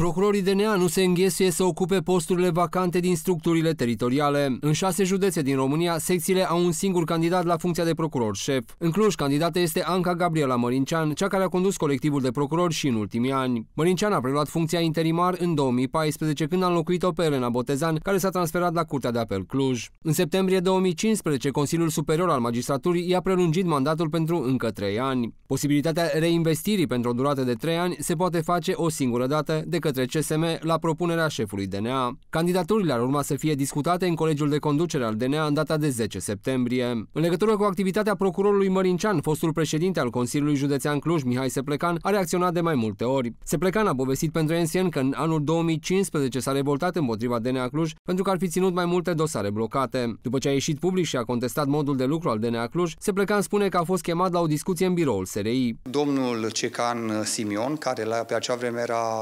Procurorii DNA nu se înghesuie să ocupe posturile vacante din structurile teritoriale. În șase județe din România, secțiile au un singur candidat la funcția de procuror șef. În Cluj, candidată este Anca Gabriela Mărincean, cea care a condus colectivul de procurori și în ultimii ani. Mărincean a preluat funcția interimar în 2014, când a înlocuit-o pe Elena Botezan, care s-a transferat la Curtea de Apel Cluj. În septembrie 2015, Consiliul Superior al Magistraturii i-a prelungit mandatul pentru încă trei ani. Posibilitatea reinvestirii pentru o durată de 3 ani se poate face o singură dată de către CSM la propunerea șefului DNA. Candidaturile ar urma să fie discutate în Colegiul de Conducere al DNA în data de 10 septembrie. În legătură cu activitatea procurorului Mărincean, fostul președinte al Consiliului Județean Cluj, Mihai Seplecan, a reacționat de mai multe ori. Seplecan a povestit pentru NCN că în anul 2015 s-a revoltat împotriva DNA Cluj pentru că ar fi ținut mai multe dosare blocate. După ce a ieșit public și a contestat modul de lucru al DNA Cluj, Seplecan spune că a fost chemat la o discuție în biroul SRI. Domnul Cecan Simion, care la, pe acea vreme era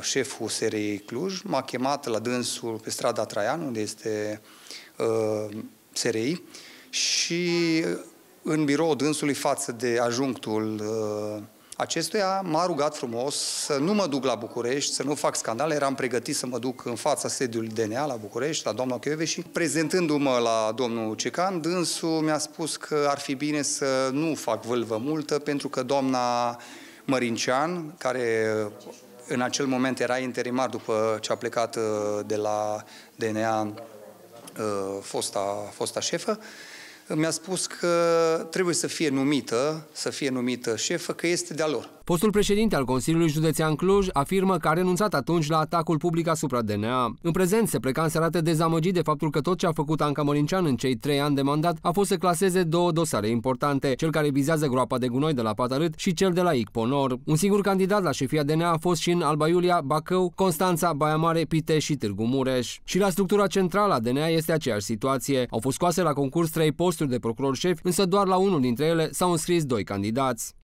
șeful SRI Cluj, m-a chemat la dânsul pe strada Traian, unde este uh, SRI, și în birou dânsului față de ajunctul uh, acestuia m-a rugat frumos să nu mă duc la București, să nu fac scandal. Eram pregătit să mă duc în fața sediului DNA la București, la doamna Chiove și prezentându-mă la domnul Cecan, dânsul mi-a spus că ar fi bine să nu fac vâlvă multă pentru că doamna Mărincean, care în acel moment era interimar după ce a plecat uh, de la DNA uh, fosta, fosta șefă, mi-a spus că trebuie să fie numită, să fie numită șefă, că este de-a lor. Postul președinte al Consiliului Județean Cluj afirmă că a renunțat atunci la atacul public asupra DNA. În prezent se pleca în serată dezamăgit de faptul că tot ce a făcut Anca Mărincean în cei trei ani de mandat a fost să claseze două dosare importante, cel care vizează groapa de gunoi de la Patarât și cel de la Icponor. Un singur candidat la șefia DNA a fost și în Alba Iulia, Bacău, Constanța, Baia Mare, Pitești și Târgu Mureș. Și la structura centrală a DNA este aceeași situație. Au fost scoase la concurs trei posturi de procuror șef, însă doar la unul dintre ele s-au înscris doi candidați.